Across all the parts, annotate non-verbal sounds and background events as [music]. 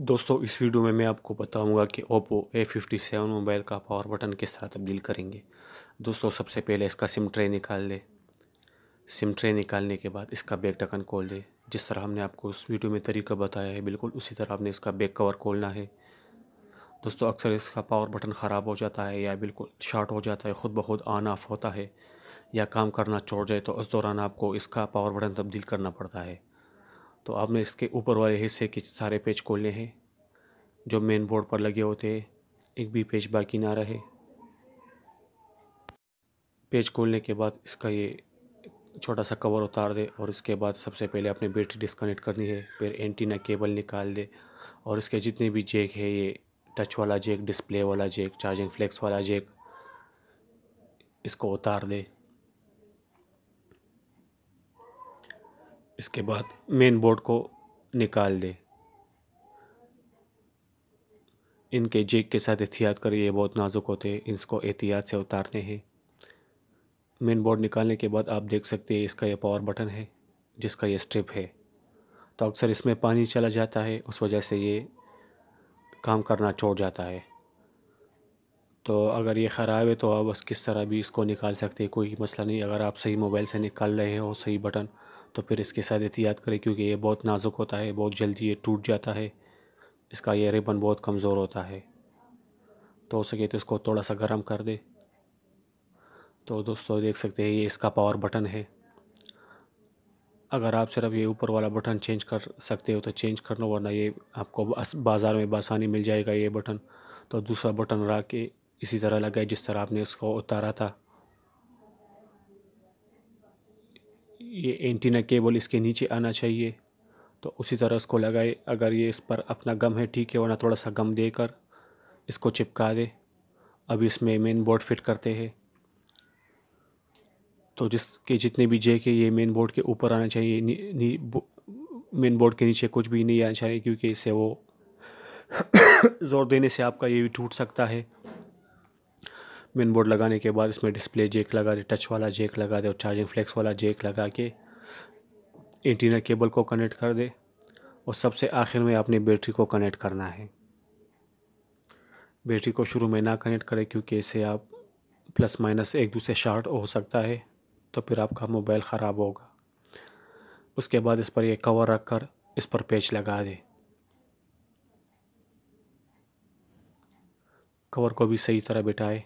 दोस्तों इस वीडियो में मैं आपको बताऊंगा कि Oppo A fifty seven mobile का पावर बटन किस तरह तब्दील करेंगे दोस्तों सबसे पहले इसका सिम ट्रे निकाल ले सिम ट्रे निकालने के बाद इसका बैक टकन खोल दे जिस तरह हमने आपको उस वीडियो में तरीका बताया है बिल्कुल उसी तरह आपने इसका बैक कवर खोलना है दोस्तों अक्सर इसका पावर बटन ख़राब हो जाता है या बिल्कुल शॉर्ट हो जाता है ख़ुद ब खुद ऑन ऑफ होता है या काम करना छोड़ जाए तो उस दौरान आपको इसका पावर बटन तब्दील करना पड़ता है तो आपने इसके ऊपर वाले हिस्से के सारे पेज खोलने हैं जो मेन बोर्ड पर लगे होते हैं एक भी पेज बाकी ना रहे पेज खोलने के बाद इसका ये छोटा सा कवर उतार दे और इसके बाद सबसे पहले आपने बैटरी डिस्कनेक्ट करनी है फिर एंटीना केबल निकाल दे और इसके जितने भी जैक है ये टच वाला जैक डिस्प्ले वाला जैक चार्जिंग फ्लेक्स वाला जैक इसको उतार दे इसके बाद मेन बोर्ड को निकाल दें इनके जेक के साथ एहतियात करें ये बहुत नाजुक होते हैं इसको एहतियात से उतारने हैं मेन बोर्ड निकालने के बाद आप देख सकते हैं इसका ये पावर बटन है जिसका ये स्ट्रिप है तो अक्सर इसमें पानी चला जाता है उस वजह से ये काम करना छोड़ जाता है तो अगर ये ख़राब है तो आप बस किस तरह भी इसको निकाल सकते हैं कोई मसला नहीं अगर आप सही मोबाइल से निकाल रहे हो सही बटन तो फिर इसके साथ एहतियात करें क्योंकि ये बहुत नाजुक होता है बहुत जल्दी ये टूट जाता है इसका ये रिबन बहुत कमज़ोर होता है तो हो सके तो इसको थोड़ा सा गर्म कर दे तो दोस्तों देख सकते हैं ये इसका पावर बटन है अगर आप सिर्फ ये ऊपर वाला बटन चेंज कर सकते हो तो चेंज कर लो वरना ये आपको बाज़ार में बसानी मिल जाएगा ये बटन तो दूसरा बटन रख के इसी तरह लगाए जिस तरह आपने इसको उतारा था ये एंटीना केबल इसके नीचे आना चाहिए तो उसी तरह इसको लगाए अगर ये इस पर अपना गम है ठीक है वरना थोड़ा सा गम देकर इसको चिपका दे अब इसमें मेन बोर्ड फिट करते हैं तो जिसके जितने भी जे के ये मेन बोर्ड के ऊपर आना चाहिए मेन बोर्ड के नीचे कुछ भी नहीं आना चाहिए क्योंकि इससे वो [coughs] ज़ोर देने से आपका ये भी टूट सकता है मेन बोर्ड लगाने के बाद इसमें डिस्प्ले जेक लगा दे टच वाला जेक लगा दे और चार्जिंग फ्लेक्स वाला जेक लगा के इंटीनर केबल को कनेक्ट कर दे और सबसे आखिर में आपने बैटरी को कनेक्ट करना है बैटरी को शुरू में ना कनेक्ट करें क्योंकि इसे आप प्लस माइनस एक दूसरे शार्ट हो सकता है तो फिर आपका मोबाइल ख़राब होगा उसके बाद इस पर यह कवर रख कर इस पर पेच लगा दें कवर को भी सही तरह बिठाए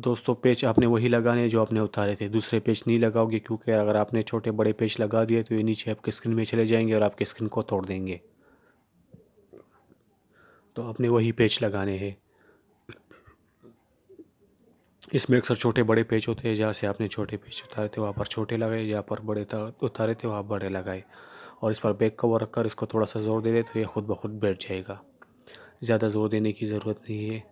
दोस्तों पेच आपने वही लगाने जो आपने उतारे थे दूसरे पेच नहीं लगाओगे क्योंकि अगर आपने छोटे बड़े पेच लगा दिए तो ये नीचे आपके स्क्रीन में चले जाएंगे और आपके स्क्रीन को तोड़ देंगे तो आपने वही पेच लगाने हैं इसमें अक्सर छोटे बड़े पेच होते हैं जहाँ से आपने छोटे पेच उतारे थे वहाँ पर छोटे लगाए जहाँ पर बड़े उतारे थे वहाँ बड़े लगाए और इस पर बैक कवर रखकर इसको थोड़ा सा ज़ोर दे दे तो ये ख़ुद ब खुद बैठ जाएगा ज़्यादा ज़ोर देने की ज़रूरत नहीं है